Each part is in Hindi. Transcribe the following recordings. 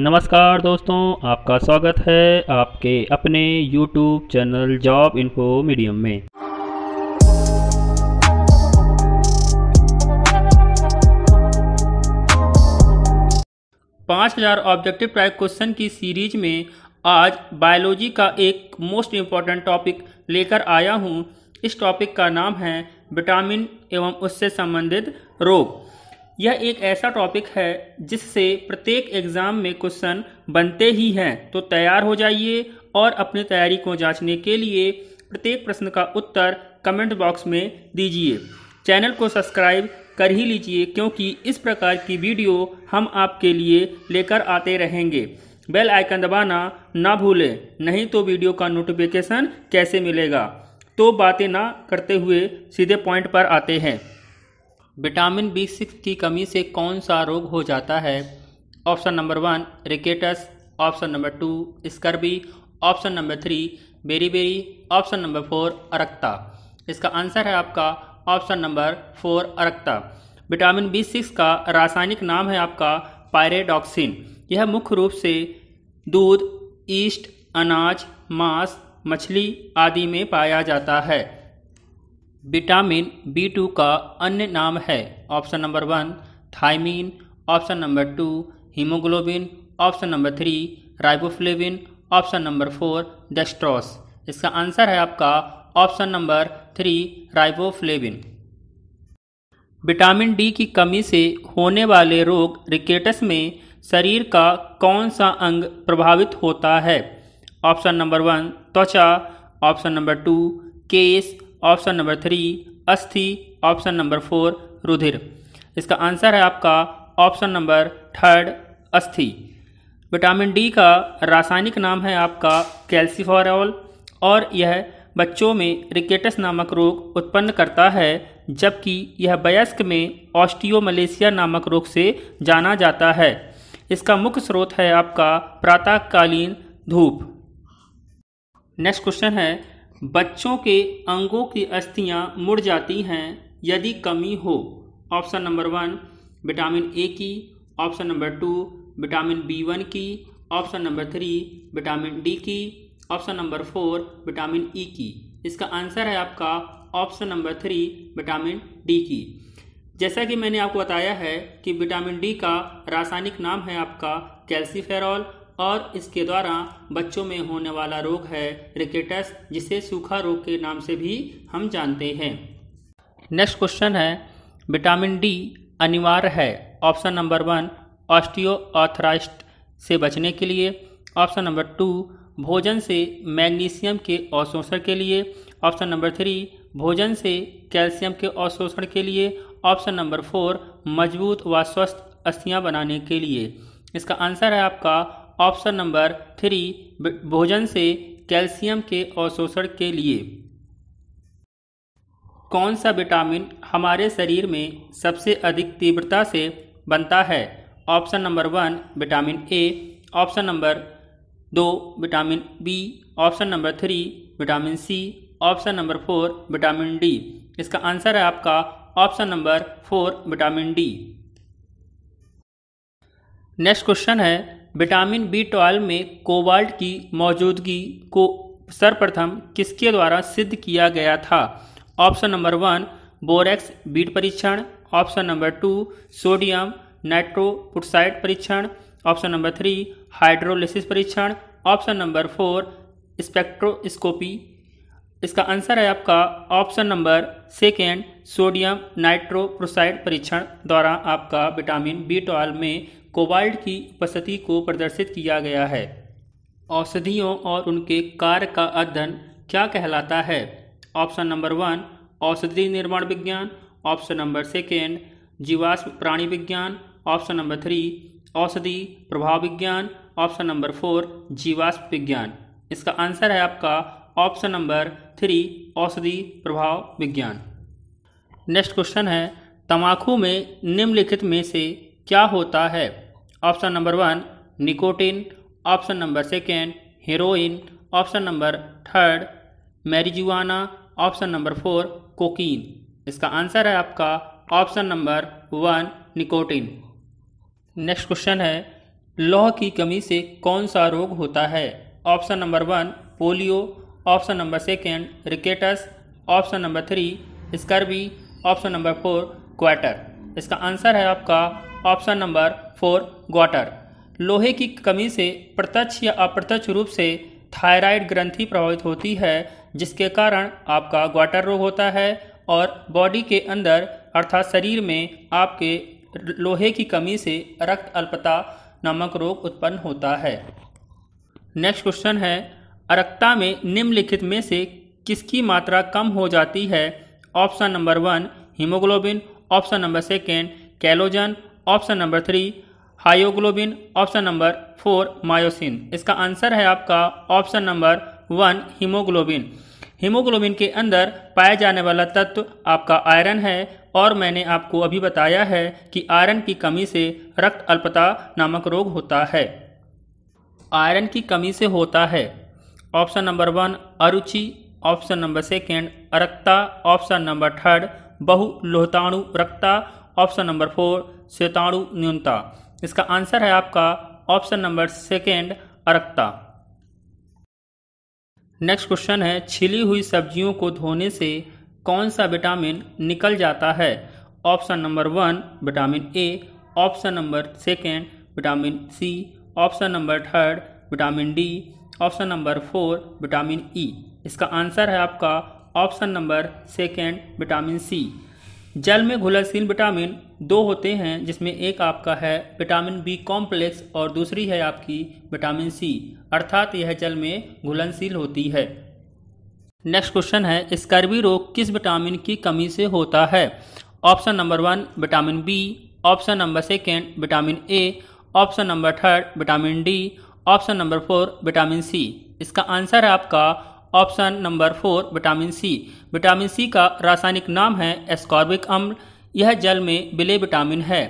नमस्कार दोस्तों आपका स्वागत है आपके अपने YouTube channel job info medium में पाँच हजार ऑब्जेक्टिव ट्राइव क्वेश्चन की सीरीज में आज बायोलॉजी का एक मोस्ट इम्पॉर्टेंट टॉपिक लेकर आया हूँ इस टॉपिक का नाम है विटामिन एवं उससे संबंधित रोग यह एक ऐसा टॉपिक है जिससे प्रत्येक एग्ज़ाम में क्वेश्चन बनते ही हैं तो तैयार हो जाइए और अपनी तैयारी को जांचने के लिए प्रत्येक प्रश्न का उत्तर कमेंट बॉक्स में दीजिए चैनल को सब्सक्राइब कर ही लीजिए क्योंकि इस प्रकार की वीडियो हम आपके लिए लेकर आते रहेंगे बेल आइकन दबाना ना भूलें नहीं तो वीडियो का नोटिफिकेशन कैसे मिलेगा तो बातें ना करते हुए सीधे पॉइंट पर आते हैं विटामिन बी सिक्स की कमी से कौन सा रोग हो जाता है option number one rickets option number two scurvy option number three berry berry option number four अरक्ता इसका आंसर है आपका ऑप्शन नंबर फोर अरक्ता विटामिन बी सिक्स का रासायनिक नाम है आपका पायरेडॉक्सिन यह मुख्य रूप से दूध ईस्ट अनाज मांस मछली आदि में पाया जाता है विटामिन बी टू का अन्य नाम है option number one thiamine option number two haemoglobin option number three riboflavin option number four dextrose इसका आंसर है आपका option number three riboflavin vitamin D की कमी से होने वाले रोग रिकेटस में शरीर का कौन सा अंग प्रभावित होता है ऑप्शन नंबर वन त्वचा ऑप्शन नंबर टू केस ऑप्शन नंबर थ्री अस्थि ऑप्शन नंबर फोर रुधिर इसका आंसर है आपका ऑप्शन नंबर थर्ड अस्थि विटामिन डी का रासायनिक नाम है आपका कैल्सिफोरॉल और यह बच्चों में रिकेटस नामक रोग उत्पन्न करता है जबकि यह वयस्क में ऑस्टियोमलेशिया नामक रोग से जाना जाता है इसका मुख्य स्रोत है आपका प्रातःकालीन धूप नेक्स्ट क्वेश्चन है बच्चों के अंगों की अस्थियां मुड़ जाती हैं यदि कमी हो option number one vitamin A की option number two vitamin B one की option number three vitamin D की option number four vitamin E की इसका आंसर है आपका option number three vitamin D की जैसा कि मैंने आपको बताया है कि विटामिन डी का रासायनिक नाम है आपका कैल्सीफेरॉल और इसके द्वारा बच्चों में होने वाला रोग है रिकेटस जिसे सूखा रोग के नाम से भी हम जानते हैं नेक्स्ट क्वेश्चन है विटामिन डी अनिवार्य है ऑप्शन नंबर वन ऑस्टियो से बचने के लिए ऑप्शन नंबर टू भोजन से मैग्नीशियम के अवशोषण के लिए ऑप्शन नंबर थ्री भोजन से कैल्शियम के अवशोषण के लिए ऑप्शन नंबर फोर मजबूत व स्वस्थ अस्थियां बनाने के लिए इसका आंसर है आपका ऑप्शन नंबर थ्री भोजन से कैल्शियम के अवशोषण के लिए कौन सा विटामिन हमारे शरीर में सबसे अधिक तीव्रता से बनता है option number one vitamin A option number दो vitamin B option number three vitamin C option number four vitamin D इसका आंसर है आपका option number four vitamin D next question है विटामिन बी ट्वेल्व में कोबाल्ट की मौजूदगी को सर्वप्रथम किसके द्वारा सिद्ध किया गया था option number one borax bead परीक्षण option number two sodium nitroprusside परीक्षण ऑप्शन नंबर थ्री हाइड्रोलिसिस परीक्षण ऑप्शन नंबर फोर स्पेक्ट्रोस्कोपी इसका आंसर है आपका option number second sodium nitroprusside परीक्षण द्वारा आपका विटामिन बी ट्वेल्व में कोबाल्ट की उपस्थिति को प्रदर्शित किया गया है औषधियों और उनके कार्य का अध्ययन क्या कहलाता है ऑप्शन नंबर वन औषधि निर्माण विज्ञान ऑप्शन नंबर सेकेंड जीवाश्म प्राणी विज्ञान ऑप्शन नंबर थ्री औषधि प्रभाव विज्ञान ऑप्शन नंबर फोर जीवाश्म विज्ञान इसका आंसर है आपका ऑप्शन नंबर थ्री औषधि प्रभाव विज्ञान नेक्स्ट क्वेश्चन है तंबाकू में निम्नलिखित में से क्या होता है option number one nicotine option number second heroin option number third marijuana option number four cocaine इसका आंसर है आपका option number one nicotine next question है लौह की कमी से कौन सा रोग होता है option number one polio option number second rickets option number three scurvy option number four क्वाटर इसका आंसर है आपका ऑप्शन नंबर फोर ग्वाटर लोहे की कमी से प्रत्यक्ष या अप्रत्यक्ष रूप से थायराइड ग्रंथि प्रभावित होती है जिसके कारण आपका ग्वाटर रोग होता है और बॉडी के अंदर अर्थात शरीर में आपके लोहे की कमी से रक्त अल्पता नामक रोग उत्पन्न होता है नेक्स्ट क्वेश्चन है अरक्ता में निम्नलिखित में से किसकी मात्रा कम हो जाती है option number one haemoglobin option number second collagen option number three myoglobin option number four myosin इसका आंसर है आपका option number one haemoglobin haemoglobin के अंदर पाया जाने वाला तत्व आपका आयरन है और मैंने आपको अभी बताया है कि आयरन की कमी से रक्त अल्पता नामक रोग होता है आयरन की कमी से होता है ऑप्शन नंबर वन अरुचि ऑप्शन नंबर सेकेंड अरक्ता ऑप्शन नंबर थर्ड बहु लोहताणु रक्ता ऑप्शन नंबर फोर शेताणु न्यूनता इसका आंसर है आपका ऑप्शन नंबर सेकेंड अरक्ता नेक्स्ट क्वेश्चन है छिली हुई सब्जियों को धोने से कौन सा विटामिन निकल जाता है option number one vitamin A option number second vitamin C option number third vitamin D option number four vitamin E इसका आंसर है आपका option number second vitamin C जल में घुलनशील विटामिन दो होते हैं जिसमें एक आपका है विटामिन बी कॉम्प्लेक्स और दूसरी है आपकी विटामिन सी अर्थात यह जल में घुलनशील होती है नेक्स्ट क्वेश्चन है स्कर्वी रोग किस विटामिन की कमी से होता है option number one vitamin B option number second vitamin A option number third vitamin D option number four vitamin C इसका आंसर है आपका option number four vitamin C vitamin C का रासायनिक नाम है एस्कॉर्बिक अम्ल यह जल में बिले विटामिन है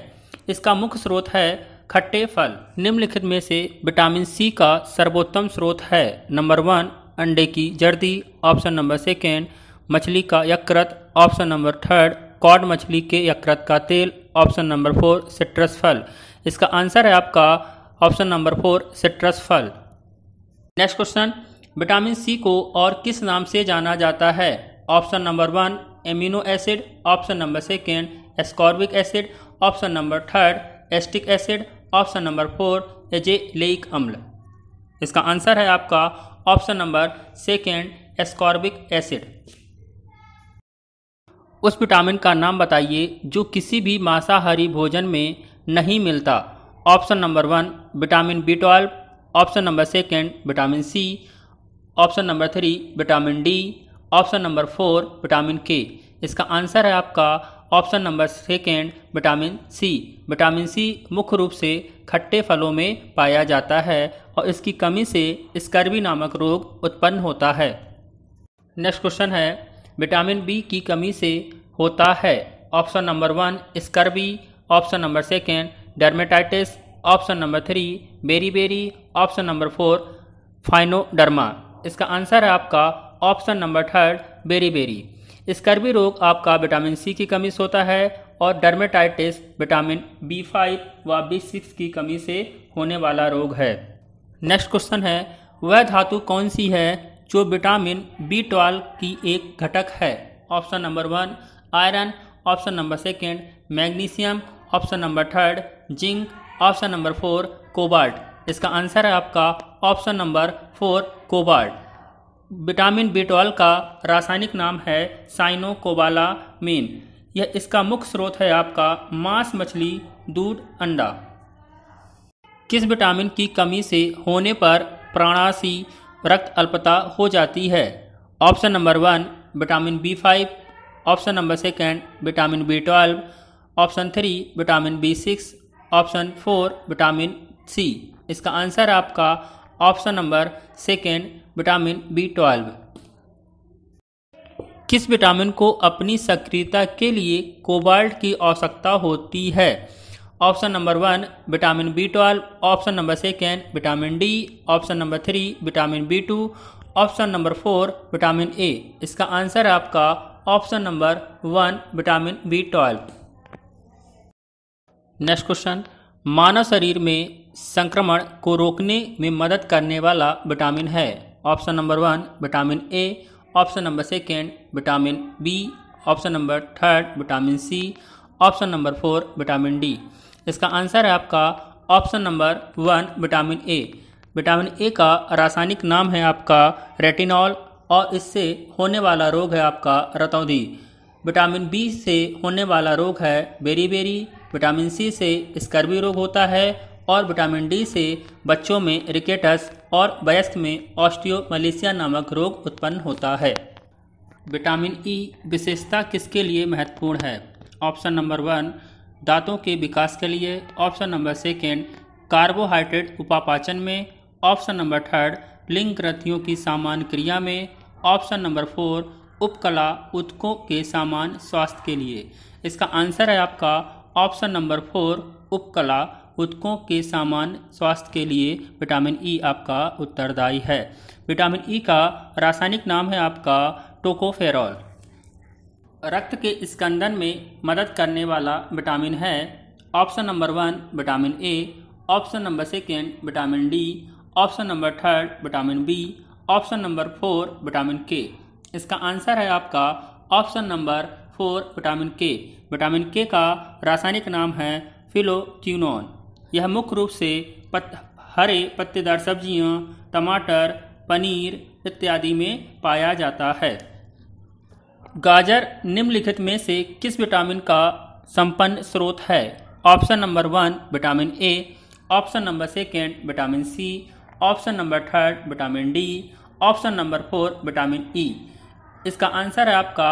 इसका मुख्य स्रोत है खट्टे फल निम्नलिखित में से विटामिन सी का सर्वोत्तम स्रोत है नंबर वन अंडे की जर्दी ऑप्शन नंबर सेकेंड मछली का यकृत ऑप्शन नंबर थर्ड कॉड मछली के यकृत का तेल ऑप्शन नंबर फोर सिट्रस फल इसका आंसर है आपका ऑप्शन नंबर फोर सिट्रस फल नेक्स्ट क्वेश्चन विटामिन सी को और किस नाम से जाना जाता है option number one amino acid option number second ascorbic acid option number third acetic acid option number four लेक अम्ल इसका आंसर है आपका option number second ascorbic acid उस विटामिन का नाम बताइए जो किसी भी मांसाहारी भोजन में नहीं मिलता option number one vitamin B twelve option number second vitamin C option number three vitamin D option number four vitamin K इसका आंसर है आपका option number second vitamin C vitamin C मुख्य रूप से खट्टे फलों में पाया जाता है और इसकी कमी से स्कर्वी नामक रोग उत्पन्न होता है नेक्स्ट क्वेश्चन है विटामिन बी की कमी से होता है option number one scurvy option number second dermatitis option number three berry berry option number four phrynoderma इसका आंसर है आपका option number third beriberi scurvy रोग आपका विटामिन सी की कमी से होता है और डर्मेटाइटिस विटामिन बी फाइव व बी सिक्स की कमी से होने वाला रोग है नेक्स्ट क्वेश्चन है वह धातु कौन सी है जो विटामिन बी ट्वेल्व की एक घटक है option number one iron option number second magnesium option number third zinc option number four cobalt इसका आंसर है आपका option number four cobalt vitamin B twelve का रासायनिक नाम है साइनोकोबालामीन यह इसका मुख्य स्रोत है आपका मांस मछली दूध अंडा किस विटामिन की कमी से होने पर प्राणासी रक्त अल्पता हो जाती है option number one vitamin B five option number second vitamin B twelve option three vitamin B six option four vitamin C इसका आंसर आपका option number second vitamin B twelve किस विटामिन को अपनी सक्रियता के लिए कोबाल्ट की आवश्यकता होती है option number one vitamin B twelve option number second vitamin D option number three vitamin B two option number four vitamin A इसका आंसर है आपका option number one vitamin B twelve next question मानव शरीर में संक्रमण को रोकने में मदद करने वाला विटामिन है option number one vitamin A option number second vitamin B option number third vitamin C option number four vitamin D इसका आंसर है आपका option number one vitamin A vitamin A का रासायनिक नाम है आपका रेटिनॉल और इससे होने वाला रोग है आपका रतौधी विटामिन बी से होने वाला रोग है बेरी बेरी विटामिन सी से स्कर्वी रोग होता है और विटामिन डी से बच्चों में रिकेटस और वयस्क में ऑस्टियोमलेशिया नामक रोग उत्पन्न होता है विटामिन ई e विशेषता किसके लिए महत्वपूर्ण है ऑप्शन नंबर वन दांतों के विकास के लिए ऑप्शन नंबर सेकेंड कार्बोहाइड्रेट उपापाचन में ऑप्शन नंबर थर्ड लिंग ग्रंथियों की सामान्य क्रिया में ऑप्शन नंबर फोर उपकला उत्कों के सामान स्वास्थ्य के लिए इसका आंसर है आपका ऑप्शन नंबर फोर उपकला उत्कों के सामान्य स्वास्थ्य के लिए विटामिन ई e आपका उत्तरदायी है विटामिन ई e का रासायनिक नाम है आपका टोकोफेरॉल रक्त के स्कंदन में मदद करने वाला विटामिन है option number one vitamin A option number second vitamin D option number third vitamin B option number four vitamin K इसका आंसर है आपका option number four vitamin K vitamin K का रासायनिक नाम है फिलोक्यूनॉन यह मुख्य रूप से पत, हरे पत्तेदार सब्जियां, टमाटर पनीर इत्यादि में पाया जाता है गाजर निम्नलिखित में से किस विटामिन का संपन्न स्रोत है option number one vitamin A option number second vitamin C option number third vitamin D option number four vitamin E इसका आंसर है आपका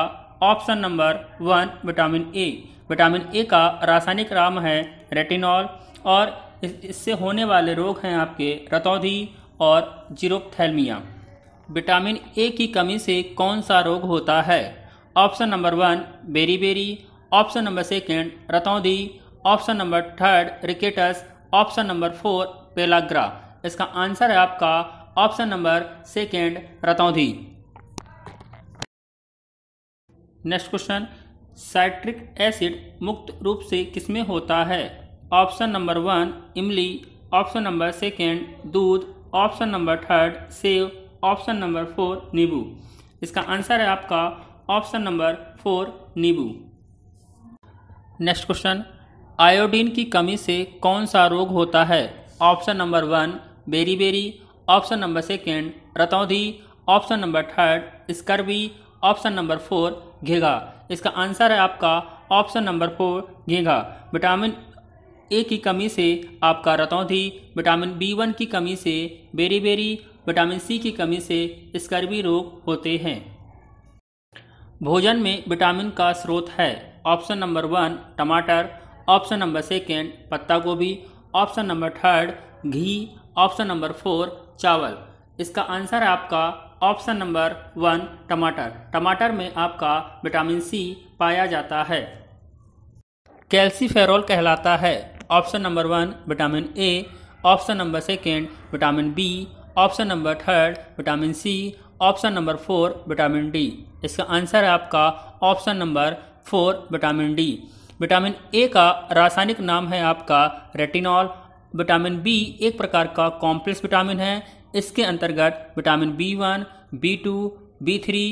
option number one vitamin A vitamin A का रासायनिक नाम है रेटिनॉल और इससे होने वाले रोग हैं आपके रतौधि और जीरोपथैलमिया विटामिन ए की कमी से कौन सा रोग होता है option number one berry berry option number second रतौधी option number third rickets option number four pellagra इसका आंसर है आपका ऑप्शन नंबर सेकेंड रतौधी नेक्स्ट क्वेश्चन साइट्रिक एसिड मुक्त रूप से किसमें होता है ऑप्शन नंबर वन इमली ऑप्शन नंबर सेकेंड दूध ऑप्शन नंबर थर्ड सेब ऑप्शन नंबर फोर नींबू इसका आंसर है आपका ऑप्शन नंबर फोर नींबू नेक्स्ट क्वेश्चन आयोडीन की कमी से कौन सा रोग होता है option number one berry berry option number second रतौधी option number third scurvy option number four घेघा इसका आंसर है आपका ऑप्शन नंबर फोर घेघा विटामिन ए की कमी से आपका रतौंधी विटामिन बी वन की कमी से बेरी बेरी विटामिन सी की कमी से स्कर्वी रोग होते हैं भोजन में विटामिन का स्रोत है ऑप्शन नंबर वन टमाटर ऑप्शन नंबर सेकेंड पत्ता गोभी ऑप्शन नंबर थर्ड घी ऑप्शन नंबर फोर चावल इसका आंसर है आपका ऑप्शन नंबर वन टमाटर टमाटर में आपका विटामिन सी पाया जाता है कैल्सीफेरॉल कहलाता है option number one vitamin A option number second vitamin B option number third vitamin C option number four vitamin D इसका आंसर है आपका option number four vitamin D vitamin A का रासायनिक नाम है आपका रेटिनॉल विटामिन बी एक प्रकार का कॉम्प्लेक्स विटामिन है इसके अंतर्गत vitamin B one B two B three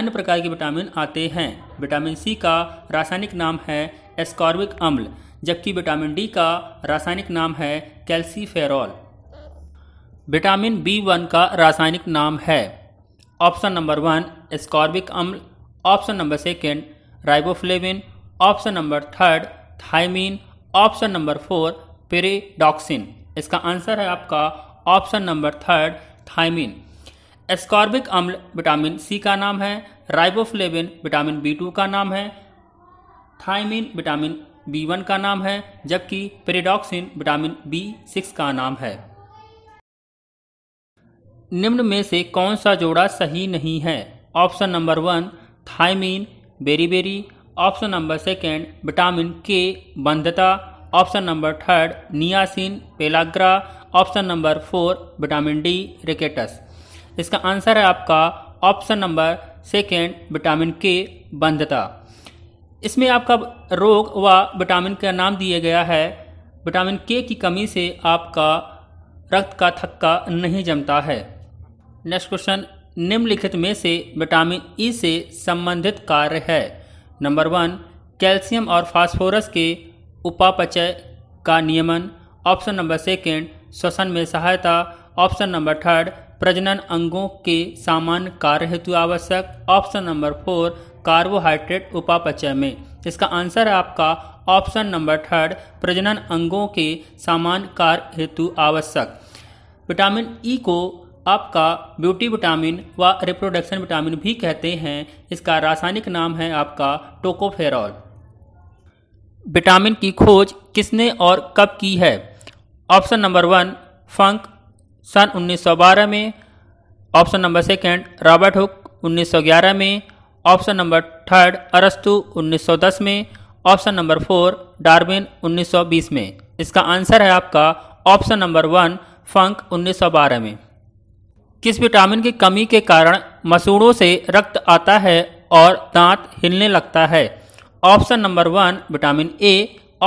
अन्य प्रकार के विटामिन आते हैं विटामिन सी का रासायनिक नाम है एस्कॉर्बिक अम्ल जबकि विटामिन डी का रासायनिक नाम है कैल्सीफेरॉल विटामिन बी वन का रासायनिक नाम है ऑप्शन नंबर वन स्कॉर्बिक अम्ल option number second riboflavin option number third thiamine option number four pyridoxine इसका आंसर है आपका option number third thiamine ascorbic अम्ल विटामिन सी का नाम है राइबोफ्लेविन विटामिन बी टू का नाम है थाइमिन विटामिन बी वन का नाम है जबकि पेरिडॉक्सिन विटामिन बी सिक्स का नाम है निम्न में से कौन सा जोड़ा सही नहीं है option number one thiamine beriberi option number second vitamin K बंधता option number third niacin pellagra option number four vitamin D rickets इसका आंसर है आपका option number second vitamin K बंधता इसमें आपका रोग व विटामिन का नाम दिया गया है विटामिन के की कमी से आपका रक्त का थक्का नहीं जमता है नेक्स्ट क्वेश्चन निम्नलिखित में से विटामिन ई e से संबंधित कार्य है नंबर वन कैल्शियम और फास्फोरस के उपापचय का नियमन ऑप्शन नंबर सेकेंड श्वसन में सहायता ऑप्शन नंबर थर्ड प्रजनन अंगों के सामान्य कार्य हेतु आवश्यक ऑप्शन नंबर फोर कार्बोहाइड्रेट उपापचय में इसका आंसर है आपका ऑप्शन नंबर थर्ड प्रजनन अंगों के सामान्य कार्य हेतु आवश्यक विटामिन ई e को आपका ब्यूटी विटामिन व रिप्रोडक्शन विटामिन भी कहते हैं इसका रासायनिक नाम है आपका टोकोफेरॉल विटामिन की खोज किसने और कब की है ऑप्शन नंबर वन फंक सन 1912 में option number second Robert Hooke 1911 में ऑप्शन नंबर थर्ड अरस्तु 1910 में ऑप्शन नंबर फोर डार्विन 1920 में इसका आंसर है आपका ऑप्शन नंबर वन फंक 1912 में किस विटामिन की कमी के कारण मसूड़ों से रक्त आता है और दांत हिलने लगता है option number one vitamin A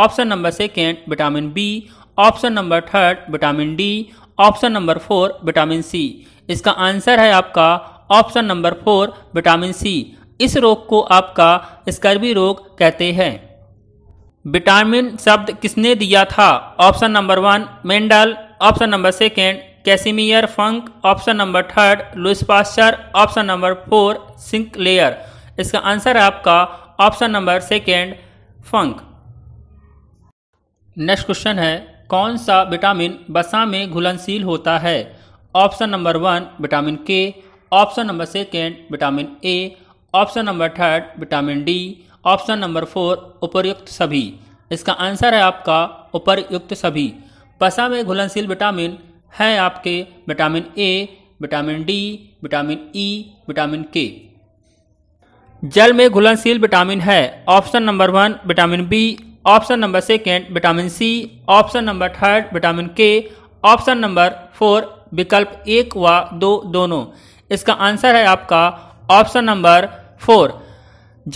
option number second vitamin B option number third vitamin D option number four vitamin C इसका आंसर है आपका option number four vitamin C इस रोग को आपका स्कर्वी रोग कहते हैं विटामिन शब्द किसने दिया था option number one Mendel option number second Casimir Funk option number third Louis Pasteur option number four सिंक लेयर इसका आंसर है आपका option number second Funk next question है कौन सा विटामिन बसा में घुलनशील होता है option number one vitamin K option number second vitamin A option number third vitamin D option number four उपरयुक्त सभी इसका आंसर है आपका उपरयुक्त सभी पसा में घुलनशील विटामिन है आपके vitamin A vitamin D vitamin E vitamin K जल में घुलनशील विटामिन है option number one vitamin B option number second vitamin C option number third vitamin K option number four विकल्प एक व दो दोनों इसका आंसर है आपका ऑप्शन नंबर फोर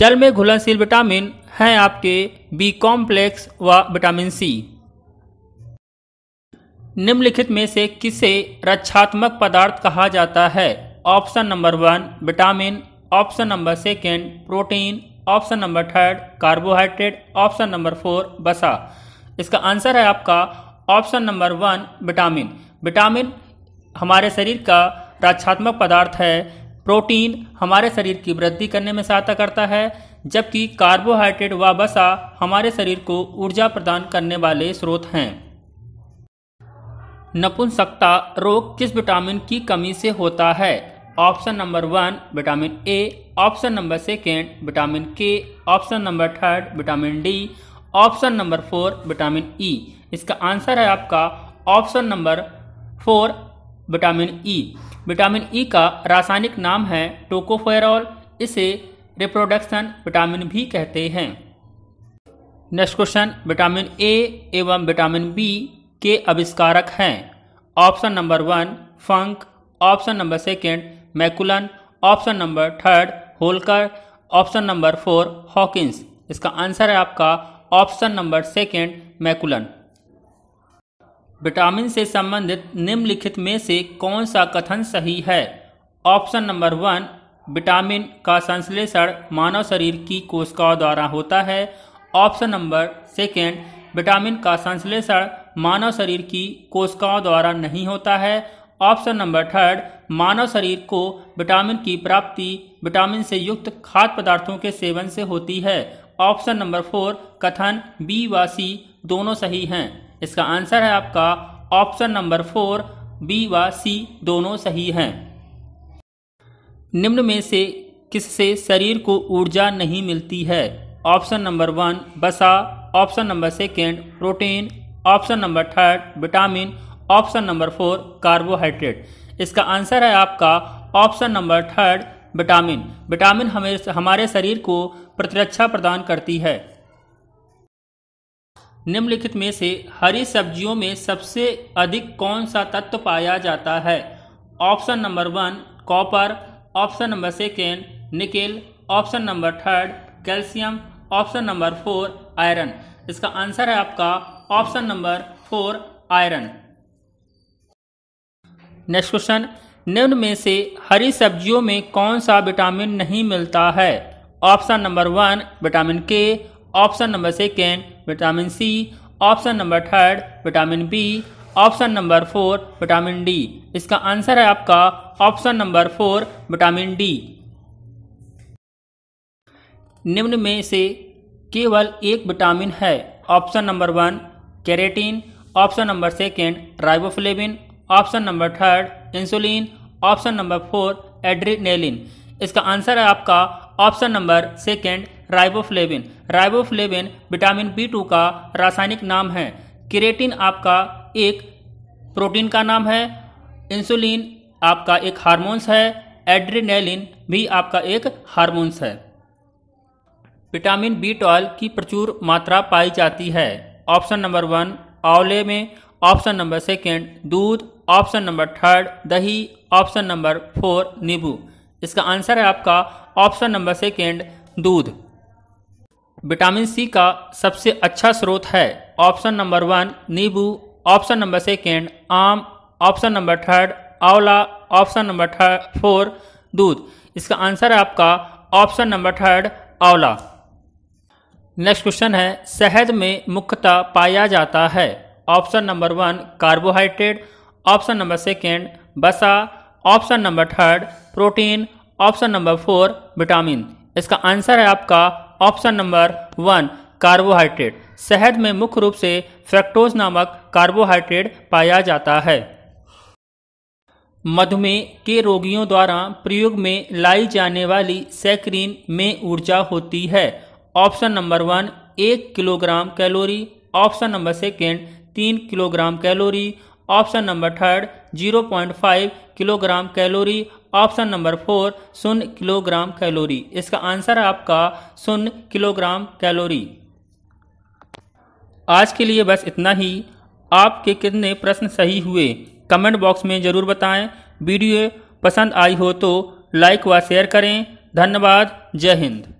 जल में घुलनशील विटामिन है आपके बी कॉम्प्लेक्स व विटामिन सी निम्नलिखित में से किसे रक्षात्मक पदार्थ कहा जाता है option number one vitamin option number second protein option number third carbohydrate option number four बसा इसका आंसर है आपका option number one vitamin vitamin हमारे शरीर का रक्षात्मक पदार्थ है प्रोटीन हमारे शरीर की वृद्धि करने में सहायता करता है जबकि कार्बोहाइड्रेट व वसा हमारे शरीर को ऊर्जा प्रदान करने वाले स्रोत हैं नपुंसकता रोग किस विटामिन की कमी से होता है option number one vitamin A option number second vitamin K option number third vitamin D option number four vitamin E e. इसका आंसर है आपका option number four vitamin E e. Vitamin E e का रासायनिक नाम है टोकोफेरॉल इसे रिप्रोडक्शन विटामिन भी कहते हैं नेक्स्ट क्वेश्चन विटामिन ए एवं विटामिन बी के आविष्कारक हैं option number one Funk option number second McCollum option number third Holkar option number four Hawkins इसका आंसर है आपका option number second McCollum vitamin से संबंधित निम्नलिखित में से कौन सा कथन सही है ऑप्शन नंबर वन विटामिन का संश्लेषण मानव शरीर की कोशिकाओं द्वारा होता है ऑप्शन नंबर सेकेंड विटामिन का संश्लेषण मानव शरीर की कोशिकाओं द्वारा नहीं होता है ऑप्शन नंबर थर्ड मानव शरीर को विटामिन की प्राप्ति विटामिन से युक्त खाद्य पदार्थों के सेवन से होती है ऑप्शन नंबर फोर कथन बी व सी दोनों सही हैं इसका आंसर है आपका ऑप्शन नंबर फोर बी व सी दोनों सही हैं निम्न में से किससे शरीर को ऊर्जा नहीं मिलती है ऑप्शन नंबर वन बसा option number second protein option number third vitamin option number four carbohydrate इसका आंसर है आपका option number third vitamin vitamin हमें हमारे शरीर को प्रतिरक्षा प्रदान करती है निम्नलिखित में से हरी सब्जियों में सबसे अधिक कौन सा तत्व पाया जाता है option number one copper option number second nickel option number third calcium option number four iron इसका आंसर है आपका option number four iron next question निम्न में से हरी सब्जियों में कौन सा विटामिन नहीं मिलता है option number one vitamin K option number second vitamin C option number third vitamin B option number four vitamin D इसका आंसर है आपका option number four vitamin D निम्न में से केवल एक विटामिन है option number one carotene option number second riboflavin option number third insulin option number four adrenaline इसका आंसर है आपका option number second riboflavin riboflavin vitamin B two का रासायनिक नाम है किरेटिन आपका एक प्रोटीन का नाम है इंसुलिन आपका एक हार्मोन्स है एड्रीनेलिन भी आपका एक हार्मोन्स है विटामिन बी ट्वेल्व की प्रचुर मात्रा पाई जाती है ऑप्शन नंबर वन आंवले में ऑप्शन नंबर सेकेंड दूध ऑप्शन नंबर थर्ड दही ऑप्शन नंबर फोर नींबू इसका आंसर है आपका ऑप्शन नंबर सेकेंड दूध विटामिन सी का सबसे अच्छा स्रोत है ऑप्शन नंबर वन नींबू ऑप्शन नंबर सेकेंड आम ऑप्शन नंबर थर्ड आंवला ऑप्शन नंबर थर्ड फोर दूध इसका आंसर है आपका ऑप्शन नंबर थर्ड आंवला नेक्स्ट क्वेश्चन है शहद में मुख्यतः पाया जाता है option number one carbohydrate option number second बसा option number third protein option number four vitamin इसका आंसर है आपका ऑप्शन नंबर वन कार्बोहाइड्रेट शहद में मुख्य रूप से फ्रेक्टोज नामक कार्बोहाइड्रेट पाया जाता है मधुमेह के रोगियों द्वारा प्रयोग में लाई जाने वाली सैक्रीन में ऊर्जा होती है ऑप्शन नंबर वन एक kilogram calorie option number second तीन kilogram calorie option number third zero point five kilogram calorie option number four शून्य किलोग्राम कैलोरी इसका आंसर है आपका शून्य किलोग्राम कैलोरी आज के लिए बस इतना ही आपके कितने प्रश्न सही हुए कमेंट बॉक्स में ज़रूर बताएं वीडियो पसंद आई हो तो लाइक व शेयर करें धन्यवाद जय हिंद